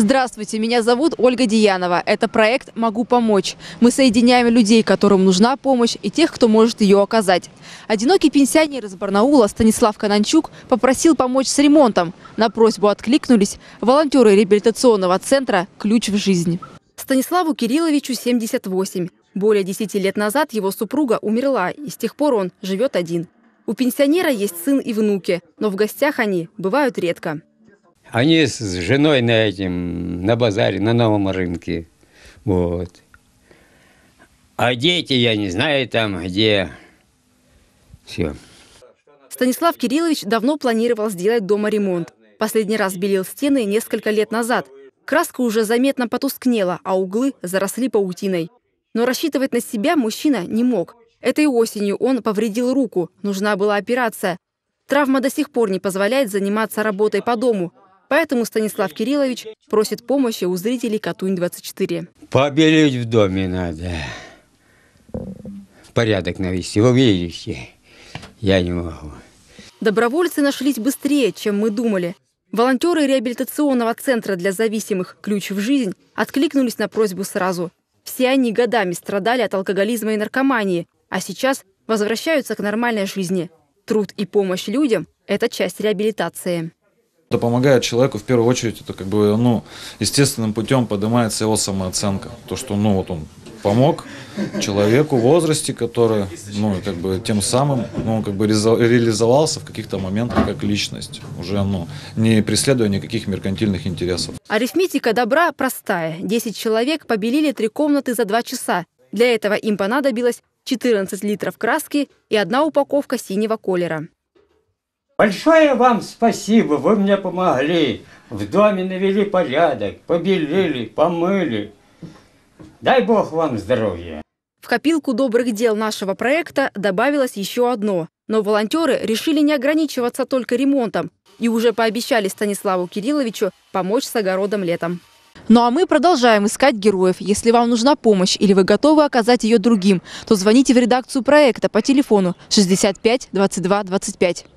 Здравствуйте, меня зовут Ольга Диянова. Это проект «Могу помочь». Мы соединяем людей, которым нужна помощь, и тех, кто может ее оказать. Одинокий пенсионер из Барнаула Станислав Кананчук попросил помочь с ремонтом. На просьбу откликнулись волонтеры реабилитационного центра «Ключ в жизнь». Станиславу Кирилловичу 78. Более 10 лет назад его супруга умерла, и с тех пор он живет один. У пенсионера есть сын и внуки, но в гостях они бывают редко. Они с женой на этом, на базаре, на новом рынке. Вот. А дети, я не знаю там, где. Все. Станислав Кириллович давно планировал сделать дома ремонт. Последний раз белил стены несколько лет назад. Краска уже заметно потускнела, а углы заросли паутиной. Но рассчитывать на себя мужчина не мог. Этой осенью он повредил руку, нужна была операция. Травма до сих пор не позволяет заниматься работой по дому, Поэтому Станислав Кириллович просит помощи у зрителей «Катунь-24». Побелить в доме надо. Порядок навести. Вы видите, я не могу. Добровольцы нашлись быстрее, чем мы думали. Волонтеры реабилитационного центра для зависимых «Ключ в жизнь» откликнулись на просьбу сразу. Все они годами страдали от алкоголизма и наркомании, а сейчас возвращаются к нормальной жизни. Труд и помощь людям – это часть реабилитации. Это помогает человеку, в первую очередь, это как бы, ну, естественным путем поднимается его самооценка. То, что, ну, вот он помог человеку в возрасте, который, ну, как бы тем самым, ну, как бы реализовался в каких-то моментах как личность, уже, ну, не преследуя никаких меркантильных интересов. Арифметика добра простая. Десять человек побелили три комнаты за два часа. Для этого им понадобилось 14 литров краски и одна упаковка синего колера. Большое вам спасибо, вы мне помогли. В доме навели порядок, побелили, помыли. Дай Бог вам здоровья. В копилку добрых дел нашего проекта добавилось еще одно. Но волонтеры решили не ограничиваться только ремонтом и уже пообещали Станиславу Кирилловичу помочь с огородом летом. Ну а мы продолжаем искать героев. Если вам нужна помощь или вы готовы оказать ее другим, то звоните в редакцию проекта по телефону 65 22 25.